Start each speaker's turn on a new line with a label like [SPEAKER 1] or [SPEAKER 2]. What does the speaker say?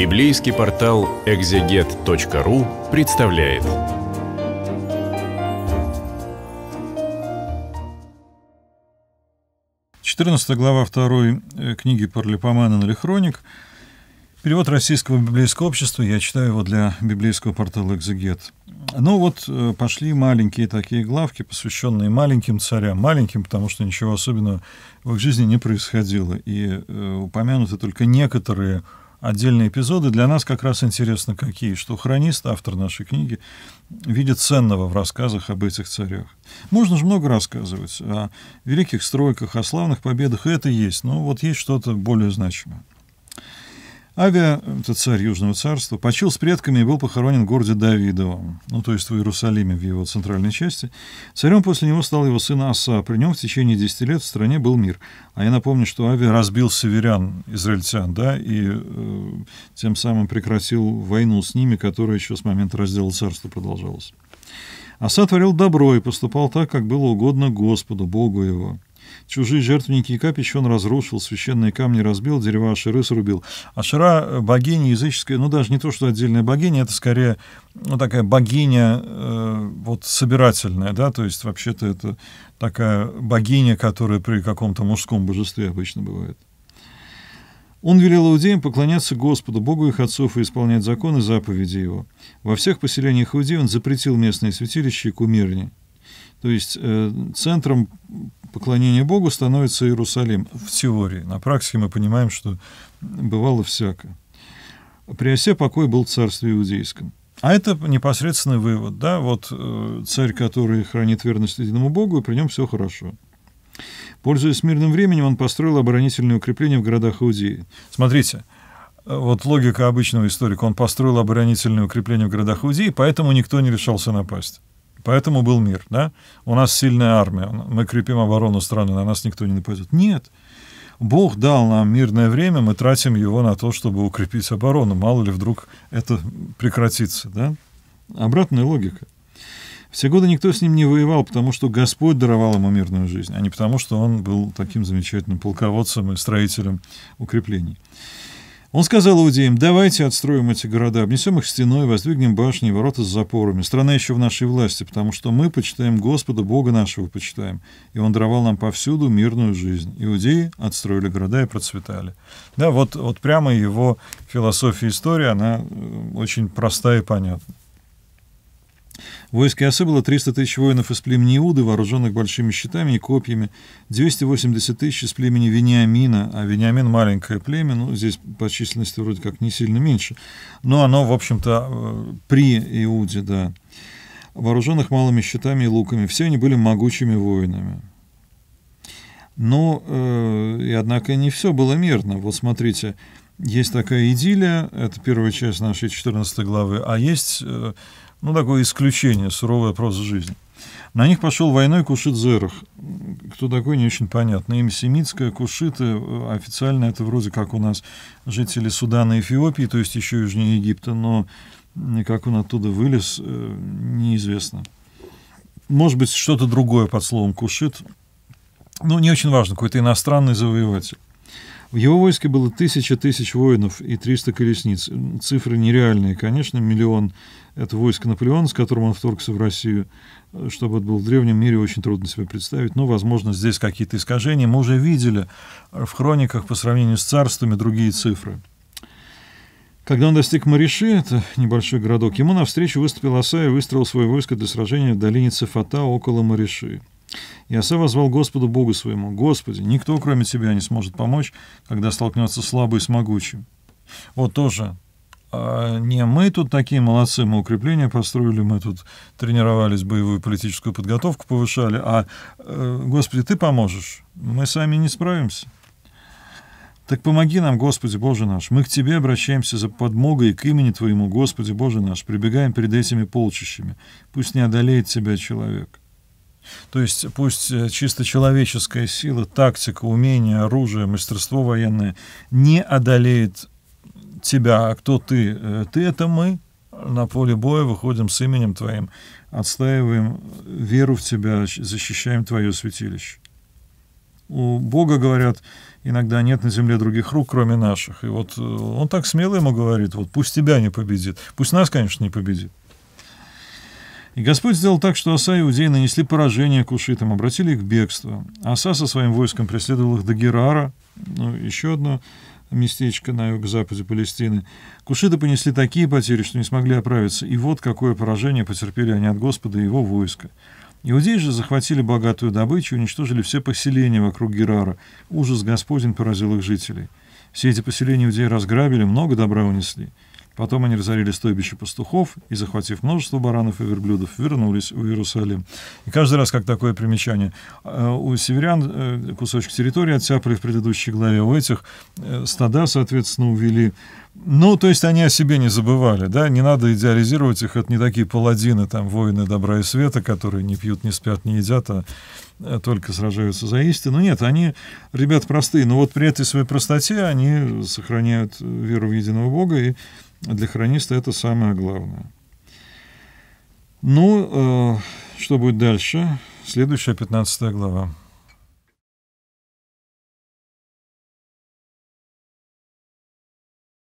[SPEAKER 1] Библейский портал экзегет.ру представляет. Четырнадцатая глава второй э, книги Парлипомана налихроник. Перевод Российского библейского общества. Я читаю его для библейского портала «Экзегет». Ну вот э, пошли маленькие такие главки, посвященные маленьким царям. Маленьким, потому что ничего особенного в их жизни не происходило. И э, упомянуты только некоторые отдельные эпизоды. Для нас как раз интересно какие, что хронист, автор нашей книги, видит ценного в рассказах об этих царях. Можно же много рассказывать о великих стройках, о славных победах, и это есть, но вот есть что-то более значимое. Авиа, это царь Южного царства, почил с предками и был похоронен в городе Давидовом, ну то есть в Иерусалиме, в его центральной части. Царем после него стал его сын Аса. При нем в течение 10 лет в стране был мир. А я напомню, что Авиа разбил северян, израильтян, да, и э, тем самым прекратил войну с ними, которая еще с момента раздела царства продолжалась. Аса творил добро и поступал так, как было угодно Господу, Богу его. Чужие жертвенники и капища он разрушил, священные камни разбил, дерева аширы срубил. Ашира э, богиня языческая, ну даже не то, что отдельная богиня, это скорее ну, такая богиня э, вот собирательная, да, то есть вообще-то это такая богиня, которая при каком-то мужском божестве обычно бывает. Он велел иудеям поклоняться Господу, Богу их отцов, и исполнять законы и заповеди его. Во всех поселениях иудеев он запретил местные святилища и кумирни. То есть э, центром поклонения Богу становится Иерусалим в теории. На практике мы понимаем, что бывало всякое. При осе покой был в царстве иудейском. А это непосредственный вывод, да, вот э, царь, который хранит верность единому Богу, и при нем все хорошо. Пользуясь мирным временем, он построил оборонительные укрепления в городах Иудеи. Смотрите, э, вот логика обычного историка. Он построил оборонительные укрепления в городах Иудеи, поэтому никто не решался напасть. Поэтому был мир, да? У нас сильная армия, мы крепим оборону страны, на нас никто не нападет. Нет. Бог дал нам мирное время, мы тратим его на то, чтобы укрепить оборону. Мало ли вдруг это прекратится, да? Обратная логика. Все годы никто с ним не воевал, потому что Господь даровал ему мирную жизнь, а не потому, что он был таким замечательным полководцем и строителем укреплений. Он сказал иудеям, давайте отстроим эти города, обнесем их стеной, воздвигнем башни, ворота с запорами. Страна еще в нашей власти, потому что мы почитаем Господа, Бога нашего почитаем. И Он даровал нам повсюду мирную жизнь. Иудеи отстроили города и процветали. Да, вот, вот прямо его философия истории, она э, очень простая и понятна. В войске Асы было 300 тысяч воинов из племени Иуды, вооруженных большими щитами и копьями, 280 тысяч из племени Вениамина, а Вениамин — маленькое племя, ну, здесь по численности вроде как не сильно меньше, но оно, в общем-то, э, при Иуде, да, вооруженных малыми щитами и луками. Все они были могучими воинами. Но, ну, э, и однако, не все было мирно. Вот смотрите, есть такая идиллия, это первая часть нашей 14 главы, а есть, э, ну, такое исключение, суровая проза жизни. На них пошел войной Кушит Зерах. Кто такой, не очень понятно. Имя семитское, Кушиты, э, официально это вроде как у нас жители Судана и Эфиопии, то есть еще южнее Египта, но как он оттуда вылез, э, неизвестно. Может быть, что-то другое под словом Кушит. Ну, не очень важно, какой-то иностранный завоеватель. В его войске было тысяча тысяч воинов и 300 колесниц. Цифры нереальные, конечно, миллион — это войско Наполеона, с которым он вторгся в Россию. Э, чтобы это было в древнем мире, очень трудно себе представить. Но, возможно, здесь какие-то искажения. Мы уже видели э, в хрониках по сравнению с царствами другие цифры. Когда он достиг Мариши, это небольшой городок, ему навстречу выступил Оса и выстроил свое войско для сражения в долине Цефата около Мариши. И Оса возвал Господу Богу своему, «Господи, никто, кроме Тебя, не сможет помочь, когда столкнется слабый с могучим». Вот тоже а не мы тут такие молодцы, мы укрепления построили, мы тут тренировались, боевую политическую подготовку повышали, а, э, Господи, Ты поможешь, мы сами не справимся. Так помоги нам, Господи Боже наш, мы к Тебе обращаемся за подмогой к имени Твоему, Господи Боже наш, прибегаем перед этими полчищами, пусть не одолеет Тебя человек. То есть пусть э, чисто человеческая сила, тактика, умение, оружие, мастерство военное не одолеет тебя, а кто ты? Э, ты — это мы, на поле боя выходим с именем Твоим, отстаиваем веру в Тебя, защищаем Твое святилище. У Бога, говорят, иногда нет на земле других рук, кроме наших. И вот э, он так смело ему говорит, вот пусть тебя не победит. Пусть нас, конечно, не победит. И Господь сделал так, что Аса и Иудеи нанесли поражение кушитам, обратили их в бегство. Аса со своим войском преследовал их до Герара, ну, еще одно местечко на юго-западе Палестины. Кушиты понесли такие потери, что не смогли оправиться, и вот какое поражение потерпели они от Господа и его войска. Иудеи же захватили богатую добычу и уничтожили все поселения вокруг Герара. Ужас Господень поразил их жителей. Все эти поселения иудеи разграбили, много добра унесли. Потом они разорили стойбище пастухов и, захватив множество баранов и верблюдов, вернулись в Иерусалим. И каждый раз, как такое примечание, э, у северян э, кусочек территории оттяпали в предыдущей главе, у этих э, стада, соответственно, увели ну, то есть они о себе не забывали, да, не надо идеализировать их, это не такие паладины, там, воины добра и света, которые не пьют, не спят, не едят, а, а только сражаются за истину. Ну, нет, они, ребят, простые, но вот при этой своей простоте они сохраняют веру в единого Бога и для хрониста это самое главное. Ну, э, что будет дальше? Следующая 15 глава.